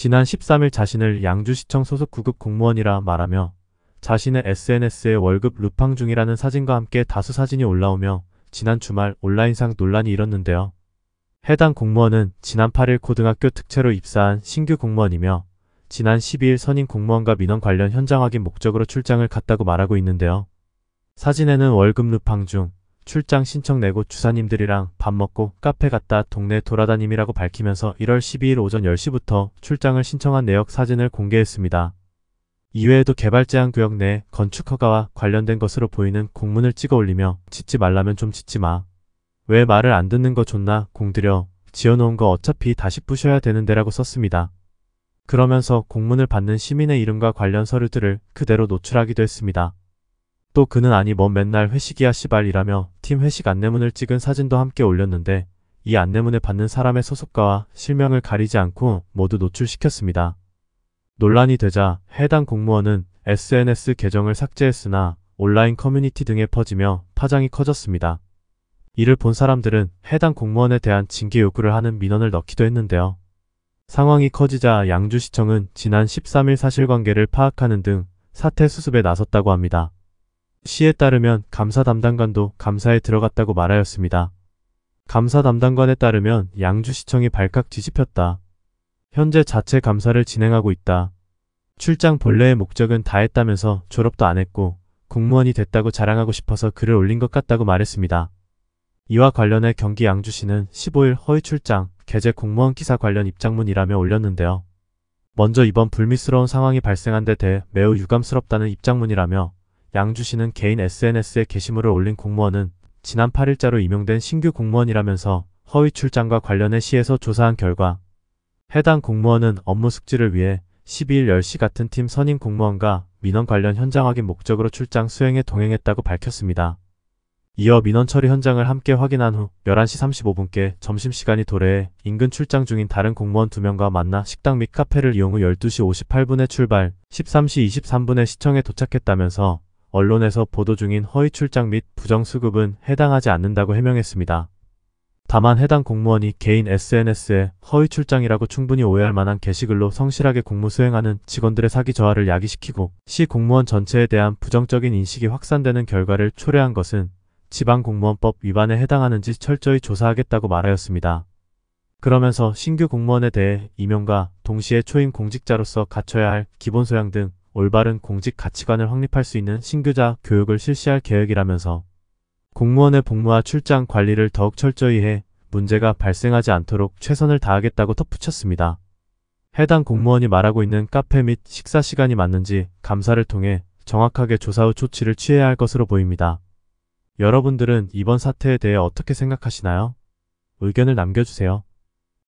지난 13일 자신을 양주시청 소속 구급 공무원이라 말하며 자신의 SNS에 월급 루팡 중이라는 사진과 함께 다수 사진이 올라오며 지난 주말 온라인상 논란이 일었는데요. 해당 공무원은 지난 8일 고등학교 특채로 입사한 신규 공무원이며 지난 12일 선임 공무원과 민원 관련 현장 확인 목적으로 출장을 갔다고 말하고 있는데요. 사진에는 월급 루팡 중 출장 신청 내고 주사님들이랑 밥 먹고 카페 갔다 동네 돌아다님이라고 밝히면서 1월 12일 오전 10시부터 출장을 신청한 내역 사진을 공개했습니다. 이외에도 개발 제한 구역 내 건축 허가와 관련된 것으로 보이는 공문을 찍어 올리며 짓지 말라면 좀 짓지 마. 왜 말을 안 듣는 거 존나 공들여 지어놓은 거 어차피 다시 부셔야 되는데라고 썼습니다. 그러면서 공문을 받는 시민의 이름과 관련 서류들을 그대로 노출하기도 했습니다. 또 그는 아니 뭐 맨날 회식이야 씨발이라며 팀 회식 안내문을 찍은 사진도 함께 올렸는데 이안내문을 받는 사람의 소속가와 실명을 가리지 않고 모두 노출시켰습니다. 논란이 되자 해당 공무원은 SNS 계정을 삭제했으나 온라인 커뮤니티 등에 퍼지며 파장이 커졌습니다. 이를 본 사람들은 해당 공무원에 대한 징계 요구를 하는 민원을 넣기도 했는데요. 상황이 커지자 양주시청은 지난 13일 사실관계를 파악하는 등 사태 수습에 나섰다고 합니다. 시에 따르면 감사 담당관도 감사에 들어갔다고 말하였습니다. 감사 담당관에 따르면 양주시청이 발칵 뒤집혔다. 현재 자체 감사를 진행하고 있다. 출장 본래의 목적은 다 했다면서 졸업도 안 했고 공무원이 됐다고 자랑하고 싶어서 글을 올린 것 같다고 말했습니다. 이와 관련해 경기 양주시는 15일 허위 출장, 개재 공무원 기사 관련 입장문이라며 올렸는데요. 먼저 이번 불미스러운 상황이 발생한 데 대해 매우 유감스럽다는 입장문이라며 양주시는 개인 SNS에 게시물을 올린 공무원은 지난 8일자로 임용된 신규 공무원이라면서 허위 출장과 관련해 시에서 조사한 결과 해당 공무원은 업무 숙지를 위해 12일 10시 같은 팀 선임 공무원과 민원 관련 현장 확인 목적으로 출장 수행에 동행했다고 밝혔습니다. 이어 민원 처리 현장을 함께 확인한 후 11시 35분께 점심시간이 도래해 인근 출장 중인 다른 공무원 2명과 만나 식당 및 카페를 이용 후 12시 58분에 출발, 13시 23분에 시청에 도착했다면서 언론에서 보도 중인 허위 출장 및 부정 수급은 해당하지 않는다고 해명했습니다. 다만 해당 공무원이 개인 SNS에 허위 출장이라고 충분히 오해할 만한 게시글로 성실하게 공무 수행하는 직원들의 사기 저하를 야기시키고 시 공무원 전체에 대한 부정적인 인식이 확산되는 결과를 초래한 것은 지방공무원법 위반에 해당하는지 철저히 조사하겠다고 말하였습니다. 그러면서 신규 공무원에 대해 임용과 동시에 초임 공직자로서 갖춰야 할 기본 소양 등 올바른 공직 가치관을 확립할 수 있는 신규자 교육을 실시할 계획이라면서 공무원의 복무와 출장 관리를 더욱 철저히 해 문제가 발생하지 않도록 최선을 다하겠다고 덧붙였습니다. 해당 공무원이 말하고 있는 카페 및 식사 시간이 맞는지 감사를 통해 정확하게 조사 후 조치를 취해야 할 것으로 보입니다. 여러분들은 이번 사태에 대해 어떻게 생각하시나요? 의견을 남겨주세요.